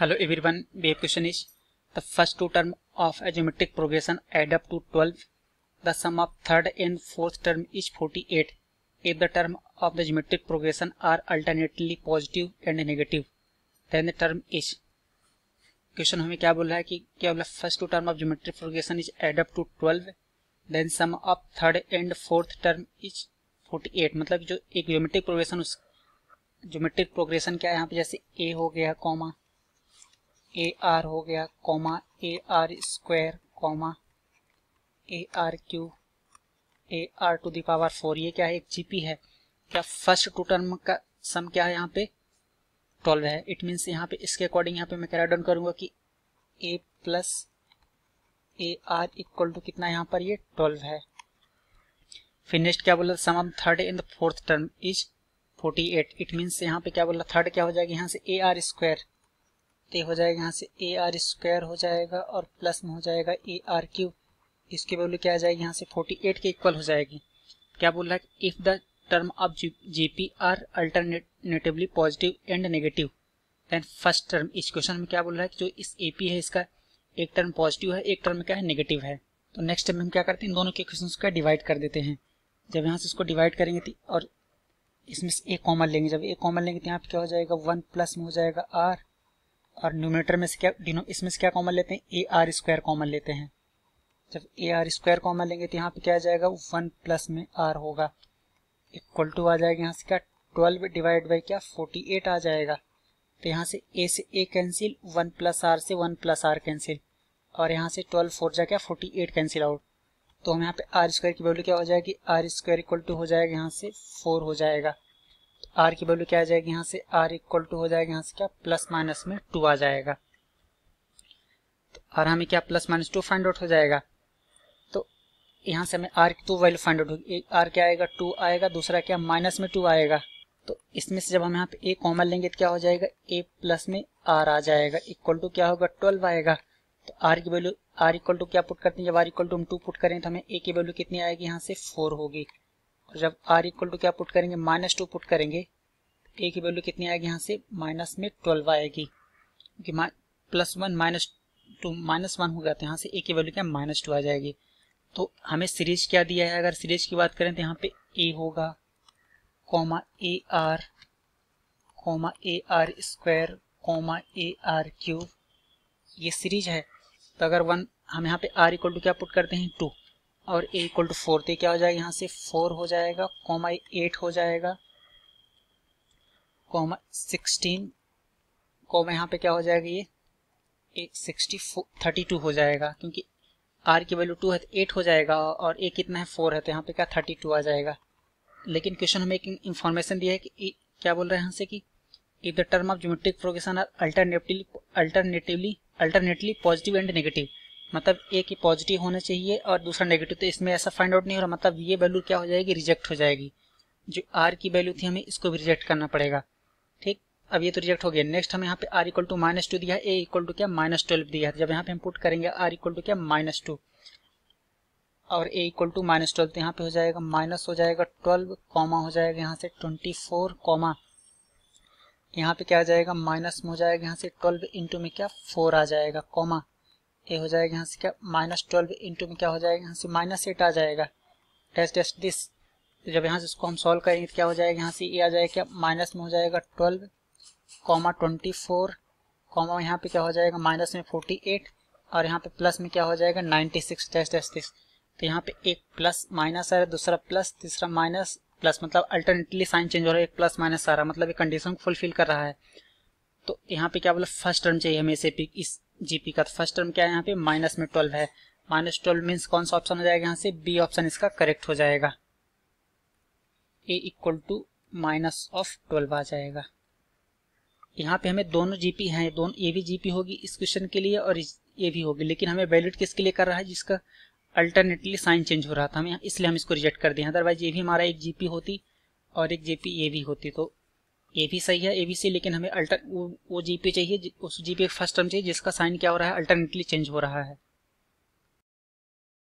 hello everyone BA question is the first two term of a geometric progression add up to 12 the sum of third and fourth term is 48 if the term of the a geometric progression are alternately positive and negative then the term is question हमें क्या बोल रहा है कि क्या बोला first two term of geometric progression is add up to 12 then sum of third and fourth term is 48 मतलब जो एक जोमेट्रिक प्रोग्रेशन उस जोमेट्रिक प्रोग्रेशन क्या है यहाँ पे जैसे ए हो गया कॉमा ए आर हो गया comma a r square comma a r cube a r to the power four ये क्या है एक जीपी है क्या फर्स्ट टू टर्म का सम क्या है यहाँ पे ट्वेल्व है इट मीन्स यहाँ पे इसके अकॉर्डिंग यहाँ पे मैं कैरा डन करूंगा कि a plus a r equal to कितना यहाँ पर ये ट्वेल्व है फिर नेक्स्ट क्या बोला sum of third the fourth term is forty eight it means यहाँ पे क्या बोला थर्ड क्या हो जाएगा यहाँ से ए आर स्क्वायर तो हो जाएगा यहाँ से ए आर स्क्वायर हो जाएगा और प्लस में हो जाएगा ए आर क्यूब इसकी वैल्यू क्या आ जाएगी यहाँ से 48 के इक्वल हो जाएगी क्या बोल रहा है if the term of p r alternatively positive and negative then first term इस क्वेश्चन में क्या बोल रहा है कि जो इस एपी है इसका एक टर्म पॉजिटिव है एक टर्म क्या है नेगेटिव है तो नेक्स्ट में हम क्या करते हैं इन दोनों के क्वेश्चन को डिवाइड कर देते हैं जब यहाँ से इसको डिवाइड करेंगे तो, और इसमें से एक कॉमन लेंगे जब एक कॉमन लेंगे तो यहाँ पे क्या हो जाएगा वन प्लस में हो जाएगा आर और न्यूमिनेटर में से क्या इसमें से क्या कॉमन लेते हैं ए आर स्क्वायर कॉमन लेते हैं जब ए आर स्क्वायर कॉमन लेंगे तो यहाँ पे क्या आ जाएगा वन प्लस में आर होगा इक्वल टू आ जाएगा यहाँ से क्या ट्वेल्व डिवाइड बाई क्या फोर्टी एट आ जाएगा तो यहाँ से ए से a cancel one plus r से वन प्लस आर कैंसिल और यहाँ से ट्वेल्व फोर जा क्या फोर्टी एट कैंसिल आउट तो हम यहाँ पे आर स्क्वायर की वैल्यू क्या हो जाएगी आर स्क्वायर इक्वल टू हो जाएगा यहाँ से फोर हो जाएगा आर की वैल्यू क्या आ जाएगी यहाँ से आर इक्वल टू हो जाएगा यहाँ से क्या प्लस माइनस में टू आ जाएगा तो आर हमें क्या plus minus two find out हो जाएगा तो यहाँ से हमें आर की टू वैल्यू फाइंड आउट होगी एक आर क्या आएगा टू आएगा दूसरा क्या माइनस में टू आएगा तो इसमें से जब हम यहाँ पे ए कॉमन लेंगे तो क्या हो जाएगा ए प्लस में आर आ जाएगा इक्वल टू क्या होगा ट्वेल्व आएगा तो आर की वैल्यू आर इक्वल टू क्या पुट करते हैं जब आर इक्वल टू हम टू पुट करें तो हमें ए की वैल्यू कितनी आएगी यहाँ से फोर होगी तो जब आर इक्वल टू क्या पुट करेंगे माइनस टू पुट करेंगे ए की वैल्यू कितनी आएगी यहाँ से माइनस में ट्वेल्व आएगी क्योंकि plus one minus two minus one हो गया तो यहाँ से ए की वैल्यू क्या माइनस टू आ जाएगी तो हमें सीरीज क्या दिया है अगर सीरीज की बात करें तो यहाँ पे ए होगा comma a r comma a r square comma a r cube ये सीरीज है तो अगर वन हम यहाँ पे आर इक्वल टू क्या पुट करते हैं टू और ए इक्वल टू फोर तो क्या हो जाएगा यहाँ से फोर हो जाएगा कॉमा एट हो जाएगा कॉमा सिक्सटीन कॉमा यहाँ पे क्या हो जाएगा ये सिक्सटी फोर थर्टी टू हो जाएगा क्योंकि आर की वैल्यू टू है तो एट हो जाएगा और ए कितना है फोर है तो यहाँ पे क्या थर्टी टू आ जाएगा लेकिन क्वेश्चन हमें एक इन्फॉर्मेशन दिया है कि ए, क्या बोल रहे हैं यहाँ से कि if the term of geometric progression are alternatively alternatively alternately positive and negative मतलब एक ही पॉजिटिव होना चाहिए और दूसरा नेगेटिव तो इसमें ऐसा फाइंड आउट नहीं हो रहा मतलब ये वैल्यू क्या हो जाएगी रिजेक्ट हो जाएगी जो आर की वैल्यू थी हमें इसको भी रिजेक्ट करना पड़ेगा ठीक अब ये तो रिजेक्ट हो गया नेक्स्ट हमें यहाँ पे r equal to minus two दिया ए इक्वल टू क्या माइनस ट्वेल्व दिया जब यहाँ पे हम पुट करेंगे आर इक्वल टू क्या माइनस टू और a equal to minus twelve तो यहाँ पे हो जाएगा माइनस हो जाएगा ट्वेल्व कॉमा हो जाएगा यहाँ से ट्वेंटी फोर कॉमा यहाँ पे क्या आ जाएगा माइनस में हो जाएगा यहाँ से ट्वेल्व इंटू में क्या फोर आ जाएगा कॉमा ये हो जाएगा यहाँ से क्या माइनस ट्वेल्व इंटू में क्या हो जाएगा यहाँ से माइनस एट आ जाएगा डैश डैश दिस तो जब यहाँ से इसको हम सॉल्व करेंगे तो क्या हो जाएगा यहाँ से ये आ जाएगा क्या माइनस में हो जाएगा twelve comma twenty four comma यहाँ पे क्या हो जाएगा माइनस में फोर्टी एट और यहाँ पे प्लस में क्या हो जाएगा ninety six dash dash this तो यहाँ पे एक प्लस माइनस आ रहा है दूसरा प्लस तीसरा माइनस प्लस मतलब अल्टरनेटली साइन चेंज हो रहा है एक प्लस माइनस आ रहा है मतलब ये कंडीशन को फुलफिल कर रहा है तो यहाँ पे क्या बोला फर्स्ट टर्म चाहिए हमें इस जीपी का तो फर्स्ट टर्म क्या है यहाँ पे माइनस में ट्वेल्व है माइनस ट्वेल्व मीन्स कौन सा ऑप्शन हो जाएगा यहाँ से बी ऑप्शन इसका करेक्ट हो जाएगा a equal to minus of twelve आ जाएगा यहाँ पे हमें दोनों जीपी हैं दोनों ए भी जीपी होगी इस क्वेश्चन के लिए और ए भी होगी लेकिन हमें वैल्यूट किसके लिए कर रहा है जिसका अल्टरनेटली साइन चेंज हो रहा था हमें इसलिए हम इसको रिजेक्ट कर दिया अदरवाइज ये भी हमारा एक जीपी होती और एक जेपी ए भी होती तो ए भी सही है ए बी सी लेकिन हमें अल्टर वो, जीपी चाहिए उस जीपी फर्स्ट टर्म चाहिए जिसका साइन क्या हो रहा है अल्टरनेटली चेंज हो रहा है